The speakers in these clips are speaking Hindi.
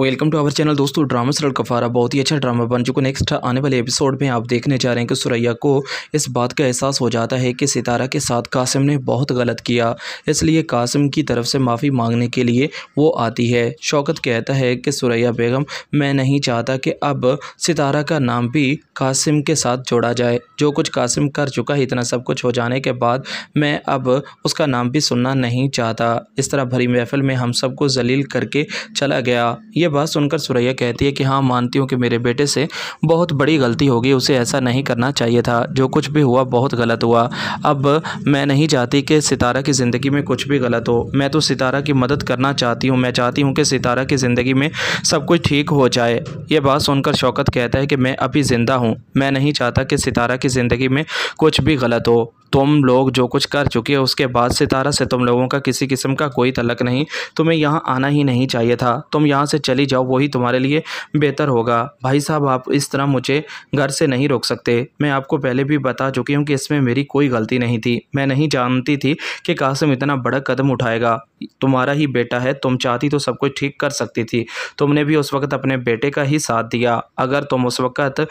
वेलकम टू आवर चैनल दोस्तों ड्रामा सरल कफारा बहुत ही अच्छा ड्रामा बन चुका नेक्स्ट आने वाले एपिसोड में आप देखने जा रहे हैं कि सुरैया को इस बात का एहसास हो जाता है कि सितारा के साथ कासिम ने बहुत गलत किया इसलिए कासिम की तरफ से माफ़ी मांगने के लिए वो आती है शौकत कहता है कि सुरैया बेगम मैं नहीं चाहता कि अब सितारा का नाम भी कासिम के साथ जोड़ा जाए जो कुछ कासिम कर चुका है इतना सब कुछ हो जाने के बाद मैं अब उसका नाम भी सुनना नहीं चाहता इस तरह भरी महफिल में हम सबको जलील करके चला गया ये ये बात सुनकर सुरैया कहती है कि हाँ मानती हूँ कि मेरे बेटे से बहुत बड़ी गलती होगी उसे ऐसा नहीं करना चाहिए था जो कुछ भी हुआ बहुत गलत हुआ अब मैं नहीं चाहती कि सितारा की ज़िंदगी में कुछ भी गलत हो मैं तो सितारा की मदद करना चाहती हूँ मैं चाहती हूँ कि सितारा की ज़िंदगी में सब कुछ ठीक हो जाए यह बात सुनकर शौकत कहता है कि मैं अभी ज़िंदा हूँ मैं नहीं चाहता कि सितारा की ज़िंदगी में कुछ भी गलत हो तुम लोग जो कुछ कर चुके हो उसके बाद सितारा से तुम लोगों का किसी किस्म का कोई तलक नहीं तुम्हें यहाँ आना ही नहीं चाहिए था तुम यहाँ से चली जाओ वही तुम्हारे लिए बेहतर होगा भाई साहब आप इस तरह मुझे घर से नहीं रोक सकते मैं आपको पहले भी बता चुकी हूँ कि इसमें मेरी कोई गलती नहीं थी मैं नहीं जानती थी कि कासिम इतना बड़ा कदम उठाएगा तुम्हारा ही बेटा है तुम चाहती तो सब कुछ ठीक कर सकती थी तुमने भी उस वक्त अपने बेटे का ही साथ दिया अगर तुम उस वक्त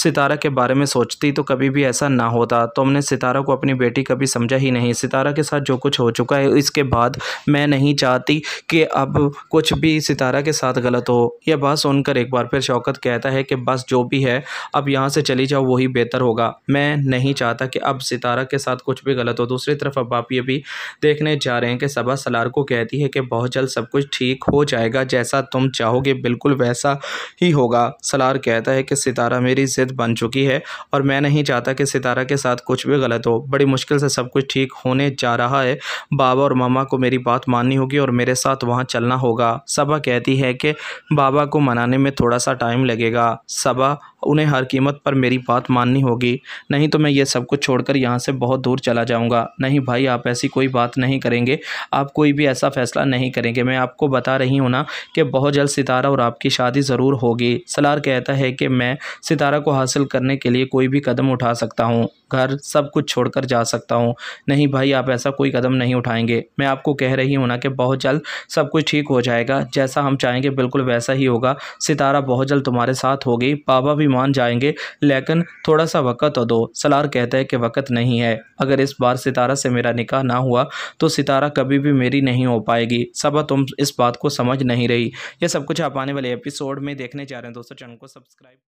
सितारा के बारे में सोचती तो कभी भी ऐसा ना होता तो हमने सितारा को अपनी बेटी कभी समझा ही नहीं सितारा के साथ जो कुछ हो चुका है इसके बाद मैं नहीं चाहती कि अब कुछ भी सितारा के साथ गलत हो यह बात सुनकर एक बार फिर शौकत कहता है कि बस जो भी है अब यहाँ से चली जाओ वही बेहतर होगा मैं नहीं चाहता कि अब सितारा के साथ कुछ भी गलत हो दूसरी तरफ अब आप ये भी देखने जा रहे हैं कि सबा सलार को कहती है कि बहुत जल्द सब कुछ ठीक हो जाएगा जैसा तुम चाहोगे बिल्कुल वैसा ही होगा सलार कहता है कि सितारा मेरी शख्सियत बन चुकी है और मैं नहीं चाहता कि सितारा के साथ कुछ भी गलत हो बड़ी मुश्किल से सब कुछ ठीक होने जा रहा है बाबा और मामा को मेरी बात माननी होगी और मेरे साथ वहाँ चलना होगा सबा कहती है कि बाबा को मनाने में थोड़ा सा टाइम लगेगा सबा उन्हें हर कीमत पर मेरी बात माननी होगी नहीं तो मैं ये सब कुछ छोड़कर यहाँ से बहुत दूर चला जाऊँगा नहीं भाई आप ऐसी कोई बात नहीं करेंगे आप कोई भी ऐसा फ़ैसला नहीं करेंगे मैं आपको बता रही हूँ ना कि बहुत जल्द सितारा और आपकी शादी ज़रूर होगी सलार कहता है कि मैं सितारा को हासिल करने के लिए कोई भी कदम उठा सकता हूँ घर सब कुछ छोड़कर जा सकता हूँ नहीं भाई आप ऐसा कोई कदम नहीं उठाएंगे मैं आपको कह रही हूँ ना कि बहुत जल्द सब कुछ ठीक हो जाएगा जैसा हम चाहेंगे बिल्कुल वैसा ही होगा सितारा बहुत जल्द तुम्हारे साथ होगी पापा भी मान जाएंगे लेकिन थोड़ा सा वक़्त तो दो सलार कहता है कि वक़्त नहीं है अगर इस बार सितारा से मेरा निकाह ना हुआ तो सितारा कभी भी मेरी नहीं हो पाएगी सबा तुम इस बात को समझ नहीं रही यह सब कुछ आप आने वाले एपिसोड में देखने जा रहे हैं दोस्तों चैनल को सब्सक्राइब